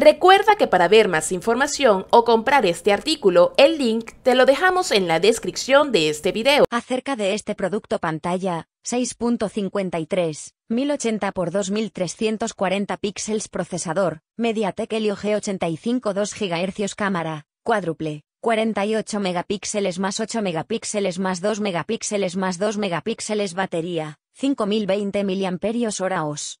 Recuerda que para ver más información o comprar este artículo, el link te lo dejamos en la descripción de este video. Acerca de este producto pantalla, 6.53, 1080 x 2340 píxeles procesador, MediaTek Helio G85 2 GHz cámara, cuádruple. 48 megapíxeles más 8 megapíxeles más 2 megapíxeles más 2 megapíxeles batería, 5020 mAh os.